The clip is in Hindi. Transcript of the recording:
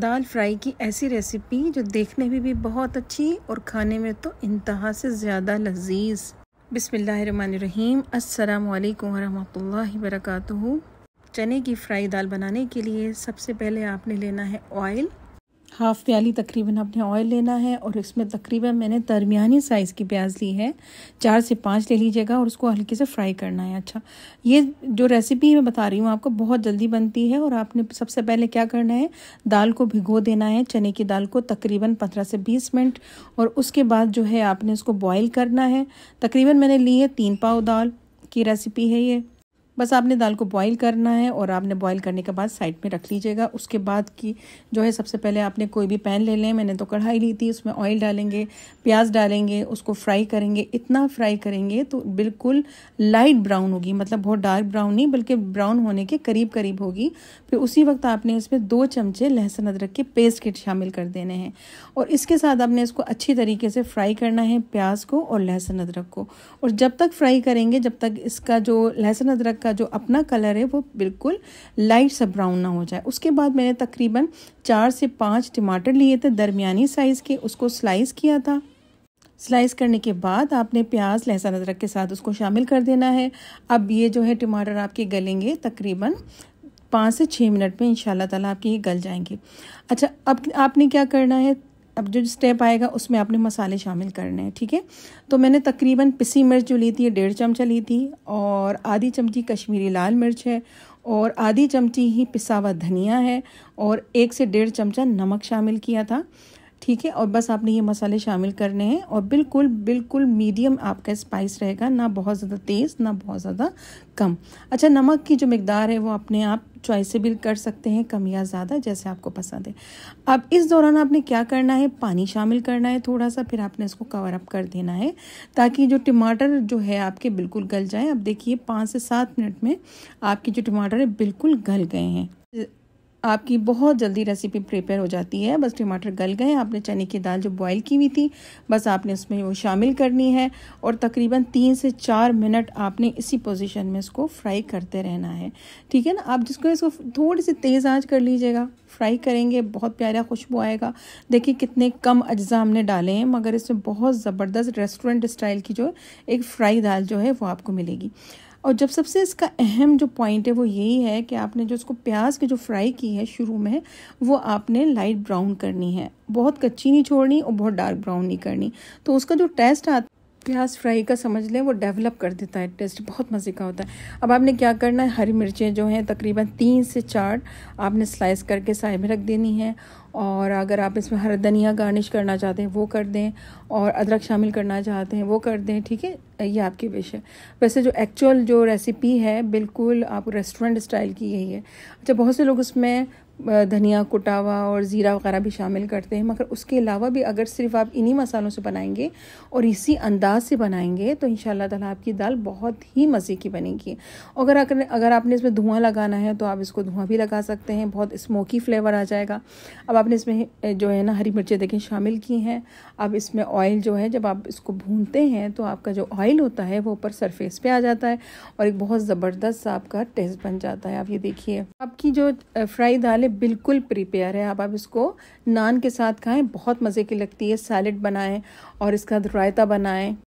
दाल फ्राई की ऐसी रेसिपी जो देखने में भी बहुत अच्छी और खाने में तो इंतहा से ज़्यादा लजीज बिसमीम अल्लाम वरहमल वर्क चने की फ्राई दाल बनाने के लिए सबसे पहले आपने लेना है ऑयल हाफ़ प्याली तकरीबन आपने ऑयल लेना है और इसमें तकरीबन मैंने दरमियानी साइज़ की प्याज ली है चार से पाँच ले लीजिएगा और उसको हल्के से फ्राई करना है अच्छा ये जो रेसिपी मैं बता रही हूँ आपको बहुत जल्दी बनती है और आपने सबसे पहले क्या करना है दाल को भिगो देना है चने की दाल को तकरीबन पंद्रह से बीस मिनट और उसके बाद जो है आपने उसको बॉयल करना है तकरीबन मैंने ली है तीन पाव दाल की रेसिपी है ये बस आपने दाल को बॉईल करना है और आपने बॉईल करने के बाद साइड में रख लीजिएगा उसके बाद की जो है सबसे पहले आपने कोई भी पैन ले लें मैंने तो कढ़ाई ली थी उसमें ऑयल डालेंगे प्याज डालेंगे उसको फ्राई करेंगे इतना फ्राई करेंगे तो बिल्कुल लाइट ब्राउन होगी मतलब बहुत डार्क ब्राउन नहीं बल्कि ब्राउन होने के करीब करीब होगी फिर उसी वक्त आपने इसमें दो चमचे लहसुन अदरक के पेस्ट के शामिल कर देने हैं और इसके साथ आपने इसको अच्छी तरीके से फ्राई करना है प्याज को और लहसुन अदरक को और जब तक फ्राई करेंगे जब तक इसका जो लहसुन अदरक का जो अपना कलर है वो बिल्कुल लाइट सा ब्राउन ना हो जाए उसके बाद मैंने तकरीबन चार से पाँच टमाटर लिए थे दरमियानी साइज़ के उसको स्लाइस किया था स्लाइस करने के बाद आपने प्याज लहसुन अदरक के साथ उसको शामिल कर देना है अब ये जो है टमाटर आपके गलेंगे तकरीबन पाँच से छः मिनट में इन ताला आपके ये गल जाएंगे अच्छा अब आपने क्या करना है अब जो स्टेप आएगा उसमें आपने मसाले शामिल करने हैं ठीक है तो मैंने तकरीबन पिसी मिर्च जो ली थी डेढ़ चमचा ली थी और आधी चमची कश्मीरी लाल मिर्च है और आधी चमची ही पिसा हुआ धनिया है और एक से डेढ़ चमचा नमक शामिल किया था ठीक है और बस आपने ये मसाले शामिल करने हैं और बिल्कुल बिल्कुल मीडियम आपका स्पाइस रहेगा ना बहुत ज़्यादा तेज़ ना बहुत ज़्यादा कम अच्छा नमक की जो मकदार है वो अपने आप चॉइसेबल कर सकते हैं कम या ज़्यादा जैसे आपको पसंद है अब इस दौरान आपने क्या करना है पानी शामिल करना है थोड़ा सा फिर आपने इसको कवर अप कर देना है ताकि जो टमाटर जो है आपके बिल्कुल गल जाए अब देखिए पाँच से सात मिनट में आपके जो टमाटर है बिल्कुल गल गए हैं आपकी बहुत जल्दी रेसिपी प्रिपेयर हो जाती है बस टमाटर गल गए आपने चने की दाल जो बॉईल की हुई थी बस आपने उसमें वो शामिल करनी है और तकरीबन तीन से चार मिनट आपने इसी पोजीशन में इसको फ्राई करते रहना है ठीक है ना आप जिसको इसको थोड़ी सी तेज़ आँच कर लीजिएगा फ्राई करेंगे बहुत प्यारा खुशबू आएगा देखिए कितने कम अज्जा हमने डाले हैं मगर इसमें बहुत ज़बरदस्त रेस्टोरेंट स्टाइल की जो एक फ्राई दाल जो है वो आपको मिलेगी और जब सबसे इसका अहम जो पॉइंट है वो यही है कि आपने जो इसको प्याज की जो फ्राई की है शुरू में वो आपने लाइट ब्राउन करनी है बहुत कच्ची नहीं छोड़नी और बहुत डार्क ब्राउन नहीं करनी तो उसका जो टेस्ट आता प्याज फ्राई का समझ लें वो डेवलप कर देता है टेस्ट बहुत मज़े का होता है अब आपने क्या करना है हरी मिर्चें जो हैं तकरीबन तीन से चार आपने स्लाइस करके साय में रख देनी है और अगर आप इसमें हरा धनिया गार्निश करना चाहते हैं वो कर दें और अदरक शामिल करना चाहते हैं वो कर दें ठीक है ये आपकी विश है वैसे जो एक्चुअल जो रेसिपी है बिल्कुल आप रेस्टोरेंट स्टाइल की यही है अच्छा बहुत से लोग उसमें धनिया कुटावा और ज़ीरा वगैरह भी शामिल करते हैं मगर उसके अलावा भी अगर सिर्फ आप इन्हीं मसालों से बनाएंगे और इसी अंदाज से बनाएंगे तो इन ताला आपकी दाल बहुत ही मज़े की बनेगी अगर अगर आपने इसमें धुआं लगाना है तो आप इसको धुआं भी लगा सकते हैं बहुत स्मोकी फ्लेवर आ जाएगा अब आपने इसमें जो है ना हरी मिर्चें देखें शामिल की हैं अब इसमें ऑयल जो है जब आप इसको भूनते हैं तो आपका जो ऑयल होता है वो ऊपर सरफेस पर आ जाता है और एक बहुत ज़बरदस्त आपका टेस्ट बन जाता है आप ये देखिए आपकी जो फ्राई दालें बिल्कुल प्रिपेयर है अब आप इसको नान के साथ खाएं बहुत मज़े की लगती है सैलड बनाएं और इसका रायता बनाएं